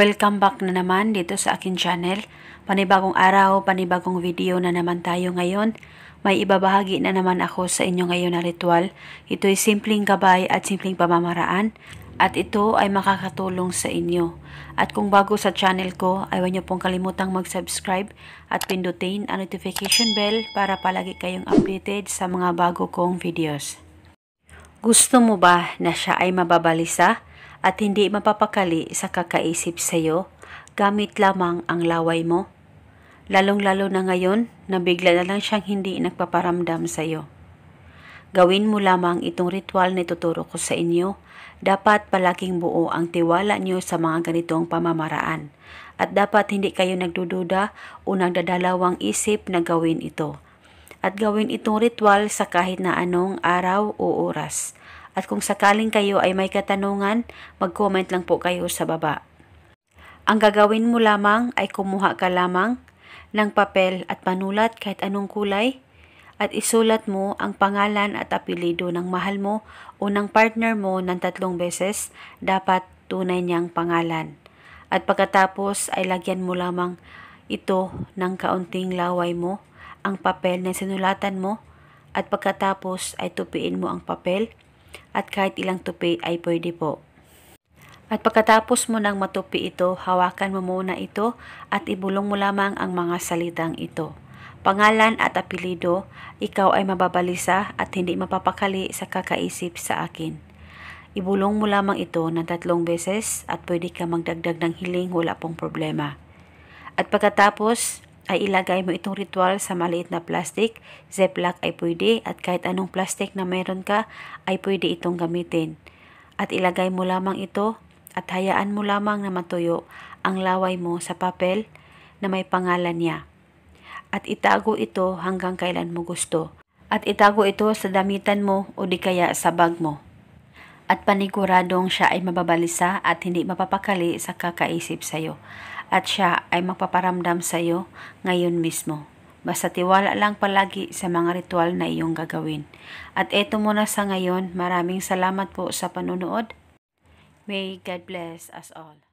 Welcome back na naman dito sa akin channel. Panibagong araw, panibagong video na naman tayo ngayon. May ibabahagi na naman ako sa inyo ngayon na ritual. Ito ay simpleng gabay at simpleng pamamaraan at ito ay makakatulong sa inyo. At kung bago sa channel ko, ayaw huwag niyo pong kalimutang mag-subscribe at pindutin ang notification bell para palagi kayong updated sa mga bago kong videos. Gusto mo ba na siya ay mababalisa? at hindi mapapakali sa kakaisip sa iyo gamit lamang ang laway mo. Lalong-lalo na ngayon na bigla na lang siyang hindi nagpaparamdam sa iyo. Gawin mo lamang itong ritual na ituturo ko sa inyo. Dapat palaging buo ang tiwala niyo sa mga ganitong pamamaraan at dapat hindi kayo nagdududa o nagdadalawang isip na gawin ito at gawin itong ritual sa kahit na anong araw o oras at kung sakaling kayo ay may katanungan, mag-comment lang po kayo sa baba. Ang gagawin mo lamang ay kumuha ka lamang ng papel at panulat kahit anong kulay at isulat mo ang pangalan at apelido ng mahal mo o ng partner mo ng tatlong beses, dapat tunay niyang pangalan. At pagkatapos ay lagyan mo lamang ito ng kaunting laway mo, ang papel na sinulatan mo, at pagkatapos ay tupiin mo ang papel at kahit ilang tupi ay pwede po. At pagkatapos mo nang matupi ito, hawakan mo muna ito at ibulong mo lamang ang mga salitang ito. Pangalan at apelido, ikaw ay mababalisa at hindi mapapakali sa kakaisip sa akin. Ibulong mo lamang ito ng tatlong beses at pwede ka magdagdag ng hiling wala pong problema. At pagkatapos, ay ilagay mo itong ritual sa maliit na plastic. ziplock ay pwede at kahit anong plastic na meron ka ay pwede itong gamitin. At ilagay mo lamang ito at hayaan mo lamang na matuyo ang laway mo sa papel na may pangalan niya. At itago ito hanggang kailan mo gusto. At itago ito sa damitan mo o di kaya sa bag mo. At paniguradong siya ay mababalisa at hindi mapapakali sa kakaisip sa'yo at siya ay magpaparamdam sa iyo ngayon mismo. Basta tiwala lang palagi sa mga ritual na iyong gagawin. At eto muna sa ngayon, maraming salamat po sa panunood. May God bless us all.